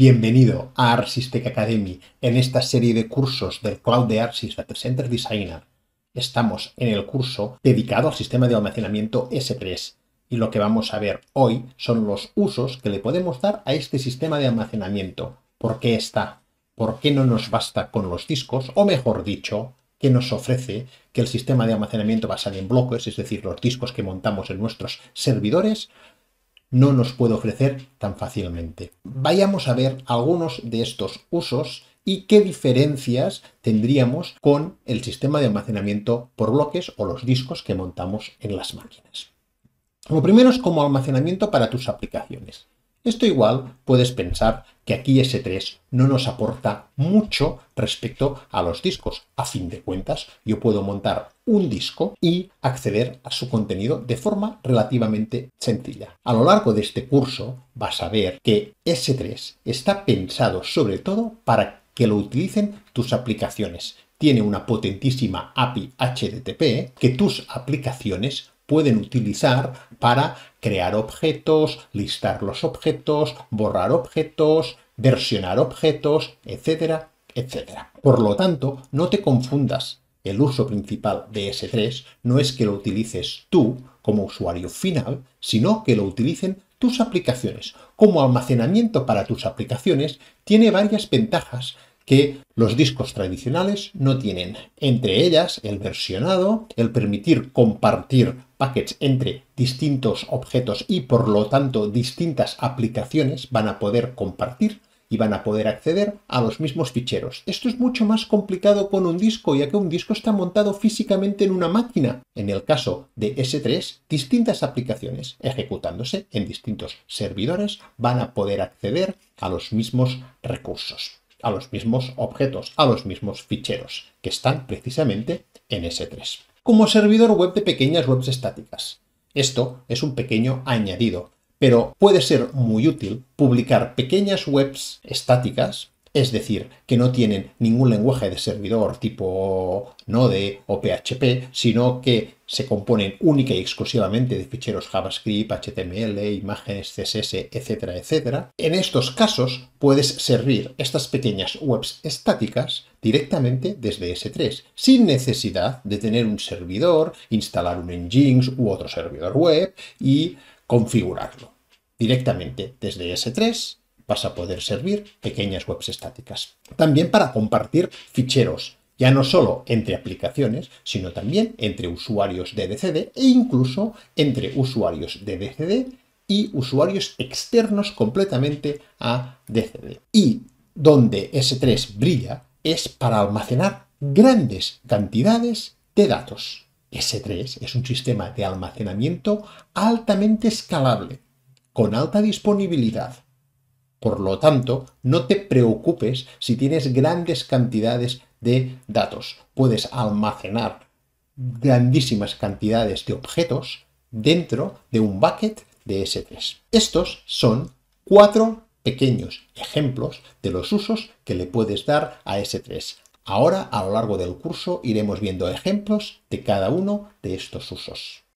Bienvenido a Arsys Tech Academy. En esta serie de cursos del Cloud de Arsys Center Designer estamos en el curso dedicado al sistema de almacenamiento S3 y lo que vamos a ver hoy son los usos que le podemos dar a este sistema de almacenamiento. ¿Por qué está? ¿Por qué no nos basta con los discos? O mejor dicho, ¿qué nos ofrece que el sistema de almacenamiento basado en bloques, es decir, los discos que montamos en nuestros servidores, no nos puede ofrecer tan fácilmente. Vayamos a ver algunos de estos usos y qué diferencias tendríamos con el sistema de almacenamiento por bloques o los discos que montamos en las máquinas. Lo primero es como almacenamiento para tus aplicaciones. Esto igual puedes pensar que aquí S3 no nos aporta mucho respecto a los discos. A fin de cuentas, yo puedo montar un disco y acceder a su contenido de forma relativamente sencilla. A lo largo de este curso vas a ver que S3 está pensado sobre todo para que lo utilicen tus aplicaciones. Tiene una potentísima API HTTP que tus aplicaciones pueden utilizar para crear objetos, listar los objetos, borrar objetos, versionar objetos, etcétera, etcétera. Por lo tanto, no te confundas. El uso principal de S3 no es que lo utilices tú como usuario final, sino que lo utilicen tus aplicaciones. Como almacenamiento para tus aplicaciones, tiene varias ventajas que los discos tradicionales no tienen. Entre ellas, el versionado, el permitir compartir packets entre distintos objetos y por lo tanto distintas aplicaciones van a poder compartir y van a poder acceder a los mismos ficheros. Esto es mucho más complicado con un disco, ya que un disco está montado físicamente en una máquina. En el caso de S3, distintas aplicaciones ejecutándose en distintos servidores van a poder acceder a los mismos recursos a los mismos objetos, a los mismos ficheros, que están precisamente en S3. Como servidor web de pequeñas webs estáticas. Esto es un pequeño añadido, pero puede ser muy útil publicar pequeñas webs estáticas es decir, que no tienen ningún lenguaje de servidor tipo Node o PHP, sino que se componen única y exclusivamente de ficheros JavaScript, HTML, imágenes, CSS, etcétera, etcétera. En estos casos puedes servir estas pequeñas webs estáticas directamente desde S3, sin necesidad de tener un servidor, instalar un Nginx u otro servidor web y configurarlo. Directamente desde S3 vas a poder servir pequeñas webs estáticas. También para compartir ficheros, ya no solo entre aplicaciones, sino también entre usuarios de DCD e incluso entre usuarios de DCD y usuarios externos completamente a DCD. Y donde S3 brilla es para almacenar grandes cantidades de datos. S3 es un sistema de almacenamiento altamente escalable, con alta disponibilidad, por lo tanto, no te preocupes si tienes grandes cantidades de datos. Puedes almacenar grandísimas cantidades de objetos dentro de un bucket de S3. Estos son cuatro pequeños ejemplos de los usos que le puedes dar a S3. Ahora, a lo largo del curso, iremos viendo ejemplos de cada uno de estos usos.